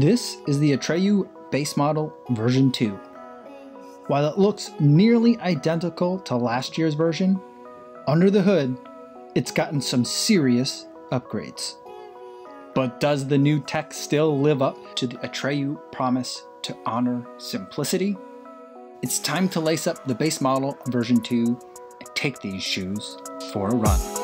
This is the Atreyu base model version 2. While it looks nearly identical to last year's version, under the hood, it's gotten some serious upgrades. But does the new tech still live up to the Atreyu promise to honor simplicity? It's time to lace up the base model version 2 and take these shoes for a run.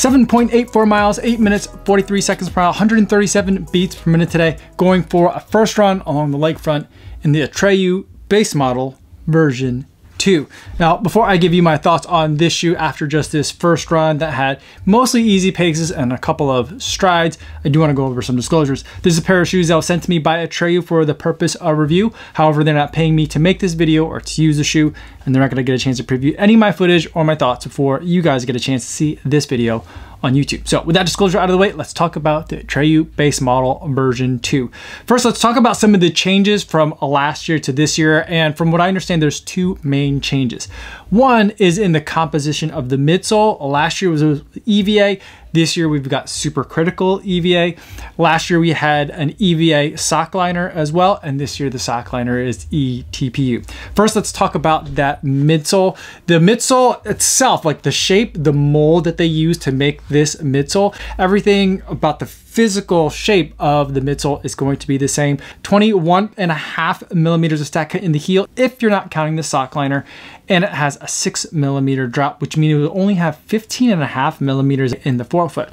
7.84 miles, 8 minutes, 43 seconds per mile, 137 beats per minute today, going for a first run along the lakefront in the Atreyu base model version two. Now, before I give you my thoughts on this shoe after just this first run that had mostly easy paces and a couple of strides, I do want to go over some disclosures. This is a pair of shoes that was sent to me by Atreyu for the purpose of review. However, they're not paying me to make this video or to use the shoe, and they're not going to get a chance to preview any of my footage or my thoughts before you guys get a chance to see this video on YouTube. So with that disclosure out of the way, let's talk about the Treyu base model version 2. First, let's talk about some of the changes from last year to this year. And from what I understand, there's two main changes. One is in the composition of the midsole. Last year was EVA. This year we've got supercritical EVA. Last year we had an EVA sock liner as well, and this year the sock liner is ETPU. First, let's talk about that midsole. The midsole itself, like the shape, the mold that they use to make this midsole, everything about the physical shape of the midsole is going to be the same. 21 and a half millimeters of stack cut in the heel if you're not counting the sock liner and it has a six millimeter drop, which means it will only have 15 and a half millimeters in the forefoot.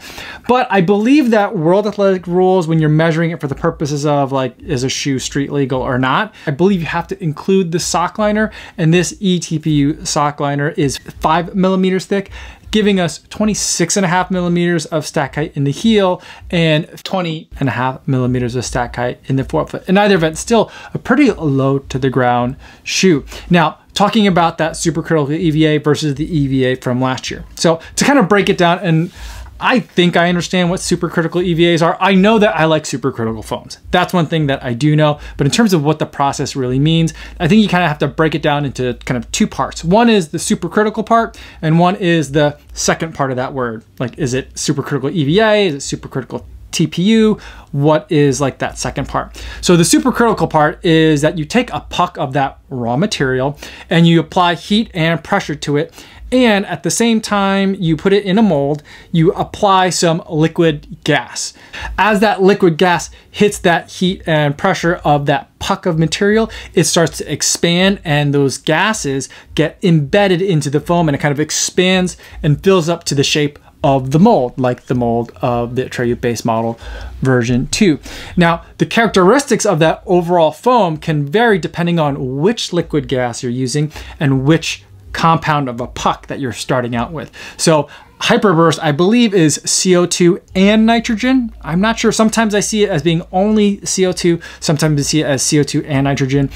But I believe that World Athletic rules, when you're measuring it for the purposes of like, is a shoe street legal or not, I believe you have to include the sock liner and this ETPU sock liner is five millimeters thick giving us 26 and a half millimeters of stack height in the heel and 20 and a half millimeters of stack height in the forefoot. In either event, still a pretty low to the ground shoe. Now, talking about that supercritical EVA versus the EVA from last year. So to kind of break it down and I think I understand what supercritical EVAs are. I know that I like supercritical foams. That's one thing that I do know. But in terms of what the process really means, I think you kind of have to break it down into kind of two parts. One is the supercritical part, and one is the second part of that word. Like, is it supercritical EVA? Is it supercritical TPU, what is like that second part. So the supercritical part is that you take a puck of that raw material and you apply heat and pressure to it. And at the same time you put it in a mold, you apply some liquid gas. As that liquid gas hits that heat and pressure of that puck of material, it starts to expand and those gases get embedded into the foam and it kind of expands and fills up to the shape of the mold, like the mold of the Atreyu base model version 2. Now, the characteristics of that overall foam can vary depending on which liquid gas you're using and which compound of a puck that you're starting out with. So Hyperburst, I believe, is CO2 and nitrogen. I'm not sure. Sometimes I see it as being only CO2. Sometimes I see it as CO2 and nitrogen.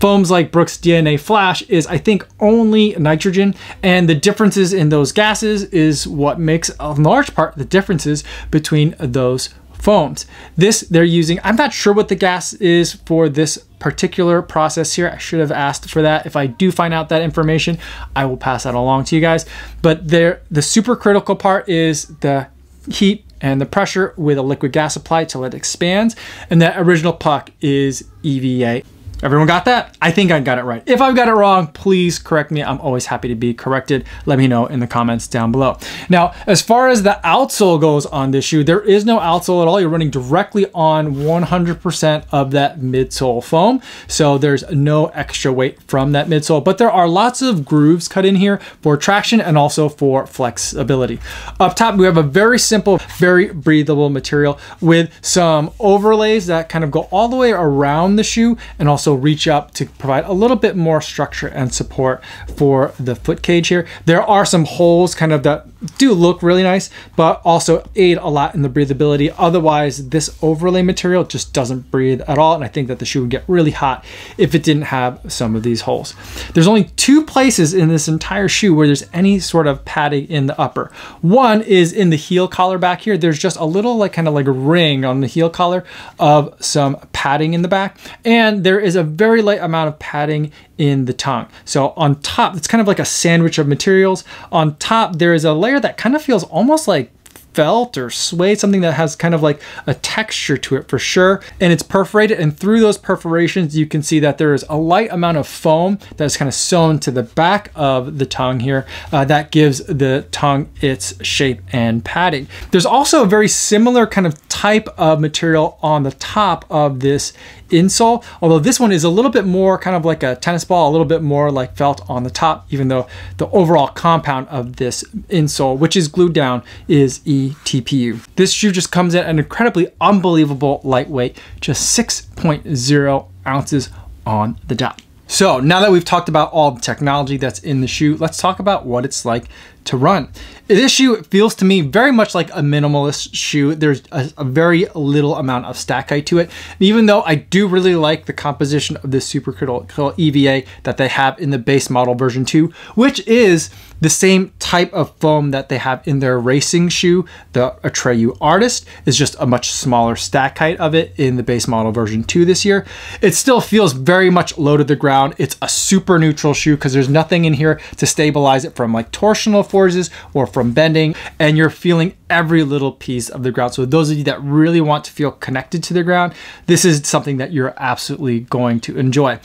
Foams like Brooks DNA Flash is, I think, only nitrogen, and the differences in those gases is what makes, a large part, the differences between those foams. This they're using, I'm not sure what the gas is for this particular process here. I should have asked for that. If I do find out that information, I will pass that along to you guys. But there, the supercritical part is the heat and the pressure with a liquid gas applied till it expands. And that original puck is EVA. Everyone got that? I think I got it right. If I've got it wrong, please correct me. I'm always happy to be corrected. Let me know in the comments down below. Now, as far as the outsole goes on this shoe, there is no outsole at all. You're running directly on 100% of that midsole foam. So there's no extra weight from that midsole, but there are lots of grooves cut in here for traction and also for flexibility. Up top, we have a very simple, very breathable material with some overlays that kind of go all the way around the shoe and also also reach up to provide a little bit more structure and support for the foot cage here. There are some holes kind of that do look really nice, but also aid a lot in the breathability. Otherwise, this overlay material just doesn't breathe at all. And I think that the shoe would get really hot if it didn't have some of these holes. There's only two places in this entire shoe where there's any sort of padding in the upper. One is in the heel collar back here. There's just a little like kind of like a ring on the heel collar of some padding in the back. And there is a very light amount of padding in the tongue. So on top, it's kind of like a sandwich of materials. On top, there is a layer layer that kind of feels almost like felt or suede, something that has kind of like a texture to it for sure. And it's perforated and through those perforations, you can see that there is a light amount of foam that is kind of sewn to the back of the tongue here uh, that gives the tongue its shape and padding. There's also a very similar kind of type of material on the top of this insole, although this one is a little bit more kind of like a tennis ball, a little bit more like felt on the top, even though the overall compound of this insole, which is glued down, is ETPU. This shoe just comes in an incredibly unbelievable lightweight, just 6.0 ounces on the dot. So now that we've talked about all the technology that's in the shoe, let's talk about what it's like to run. This shoe feels to me very much like a minimalist shoe. There's a, a, very little amount of stack height to it. Even though I do really like the composition of this supercritical EVA that they have in the base model version 2, which is the same type of foam that they have in their racing shoe, the Atreyu Artist, is just a much smaller stack height of it in the base model version 2 this year. It still feels very much low to the ground. It's a super neutral shoe because there's nothing in here to stabilize it from like torsional forces or from from bending and you're feeling every little piece of the ground. So those of you that really want to feel connected to the ground, this is something that you're absolutely going to enjoy.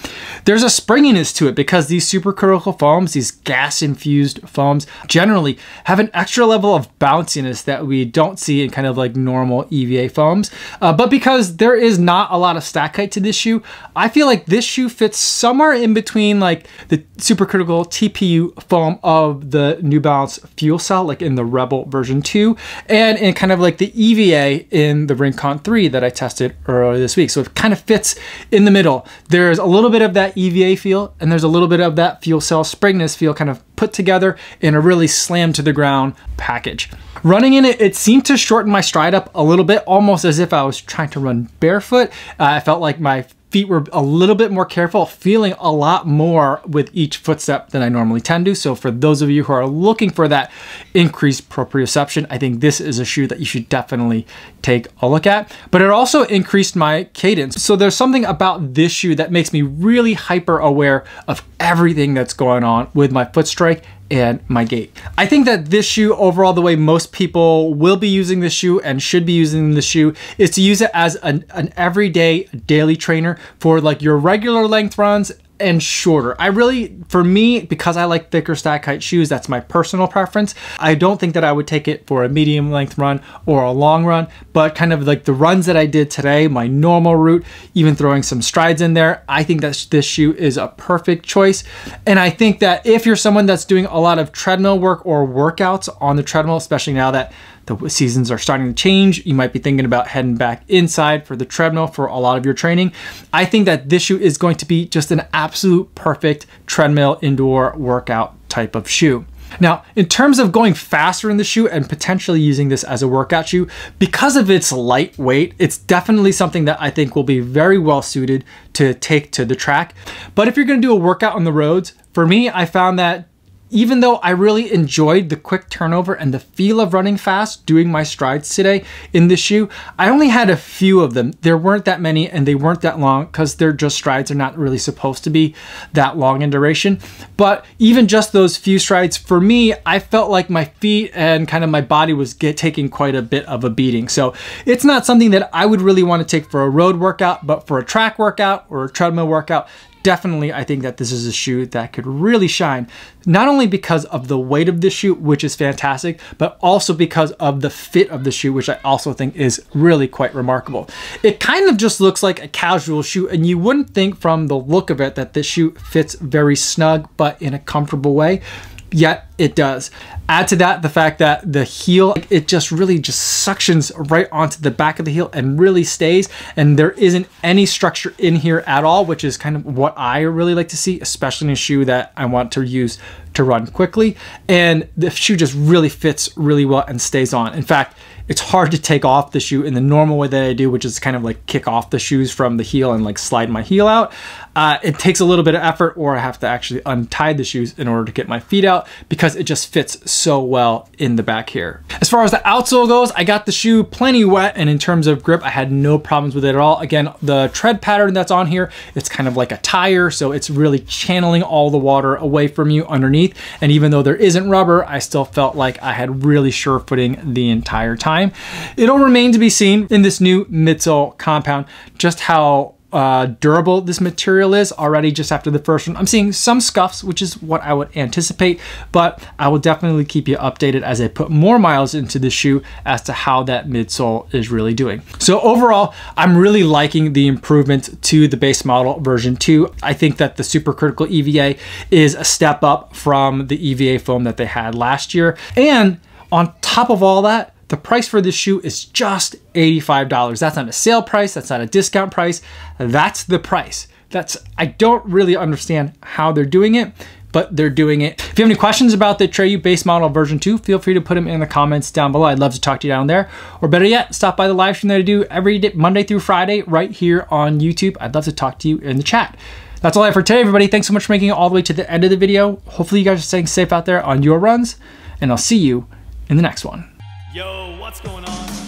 There's a springiness to it because these supercritical foams, these gas infused foams generally have an extra level of bounciness that we don't see in kind of like normal EVA foams. Uh, but because there is not a lot of stack height to this shoe, I feel like this shoe fits somewhere in between like the supercritical TPU foam of the New Balance fuel cell, like in the Rebel version 2, and in kind of like the EVA in the Rincon 3 that I tested earlier this week. So it kind of fits in the middle. There's a little bit of that EVA feel and there's a little bit of that fuel cell springness feel kind of put together in a really slam to the ground package. Running in it, it seemed to shorten my stride up a little bit, almost as if I was trying to run barefoot. Uh, I felt like my feet were a little bit more careful, feeling a lot more with each footstep than I normally tend to. So for those of you who are looking for that increased proprioception, I think this is a shoe that you should definitely take a look at. But it also increased my cadence. So there's something about this shoe that makes me really hyper aware of everything that's going on with my foot strike and my gait. I think that this shoe overall, the way most people will be using this shoe and should be using this shoe is to use it as an, an everyday daily trainer for like your regular length runs and shorter. I really, for me, because I like thicker stack height shoes, that's my personal preference. I don't think that I would take it for a medium length run or a long run, but kind of like the runs that I did today, my normal route, even throwing some strides in there, I think that this shoe is a perfect choice. And I think that if you're someone that's doing a lot of treadmill work or workouts on the treadmill, especially now that the seasons are starting to change. You might be thinking about heading back inside for the treadmill for a lot of your training. I think that this shoe is going to be just an absolute perfect treadmill indoor workout type of shoe. Now, in terms of going faster in the shoe and potentially using this as a workout shoe, because of its lightweight, it's definitely something that I think will be very well suited to take to the track. But if you're gonna do a workout on the roads, for me, I found that even though I really enjoyed the quick turnover and the feel of running fast doing my strides today in the shoe, I only had a few of them. There weren't that many and they weren't that long because they're just strides are not really supposed to be that long in duration. But even just those few strides, for me, I felt like my feet and kind of my body was get, taking quite a bit of a beating. So it's not something that I would really want to take for a road workout, but for a track workout or a treadmill workout, definitely I think that this is a shoe that could really shine, not only because of the weight of the shoe, which is fantastic, but also because of the fit of the shoe, which I also think is really quite remarkable. It kind of just looks like a casual shoe and you wouldn't think from the look of it that this shoe fits very snug, but in a comfortable way yet it does. Add to that the fact that the heel, it just really just suctions right onto the back of the heel and really stays. And there isn't any structure in here at all, which is kind of what I really like to see, especially in a shoe that I want to use to run quickly. And the shoe just really fits really well and stays on. In fact, it's hard to take off the shoe in the normal way that I do, which is kind of like kick off the shoes from the heel and like slide my heel out. Uh, it takes a little bit of effort or I have to actually untie the shoes in order to get my feet out because it just fits so well in the back here. As far as the outsole goes, I got the shoe plenty wet and in terms of grip, I had no problems with it at all. Again, the tread pattern that's on here, it's kind of like a tire, so it's really channeling all the water away from you underneath. And even though there isn't rubber, I still felt like I had really sure footing the entire time. It'll remain to be seen in this new midsole compound, just how uh, durable this material is already just after the first one. I'm seeing some scuffs, which is what I would anticipate, but I will definitely keep you updated as I put more miles into the shoe as to how that midsole is really doing. So overall, I'm really liking the improvement to the base model version 2. I think that the supercritical EVA is a step up from the EVA foam that they had last year. And on top of all that, the price for this shoe is just $85. That's not a sale price, that's not a discount price, that's the price. That's I don't really understand how they're doing it, but they're doing it. If you have any questions about the Treyu base model version 2, feel free to put them in the comments down below. I'd love to talk to you down there. Or better yet, stop by the live stream that I do every day, Monday through Friday right here on YouTube. I'd love to talk to you in the chat. That's all I have for today, everybody. Thanks so much for making it all the way to the end of the video. Hopefully you guys are staying safe out there on your runs, and I'll see you in the next one. Yo, what's going on?